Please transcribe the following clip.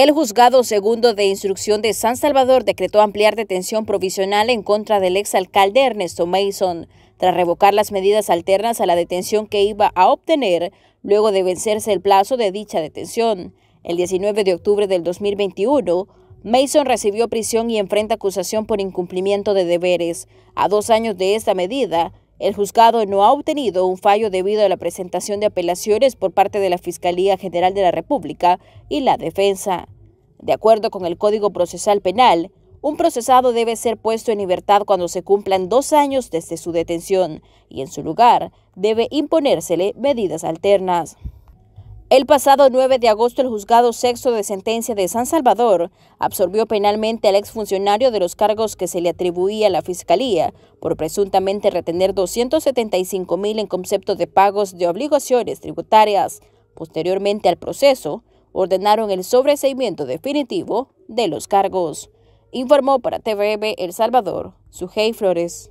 El juzgado segundo de instrucción de San Salvador decretó ampliar detención provisional en contra del exalcalde Ernesto Mason, tras revocar las medidas alternas a la detención que iba a obtener luego de vencerse el plazo de dicha detención. El 19 de octubre del 2021, Mason recibió prisión y enfrenta acusación por incumplimiento de deberes. A dos años de esta medida, el juzgado no ha obtenido un fallo debido a la presentación de apelaciones por parte de la Fiscalía General de la República y la defensa. De acuerdo con el Código Procesal Penal, un procesado debe ser puesto en libertad cuando se cumplan dos años desde su detención y en su lugar debe imponérsele medidas alternas. El pasado 9 de agosto, el juzgado sexto de sentencia de San Salvador absorbió penalmente al exfuncionario de los cargos que se le atribuía a la Fiscalía por presuntamente retener 275 mil en concepto de pagos de obligaciones tributarias. Posteriormente al proceso, ordenaron el sobreseimiento definitivo de los cargos. Informó para TVB El Salvador, Sujei Flores.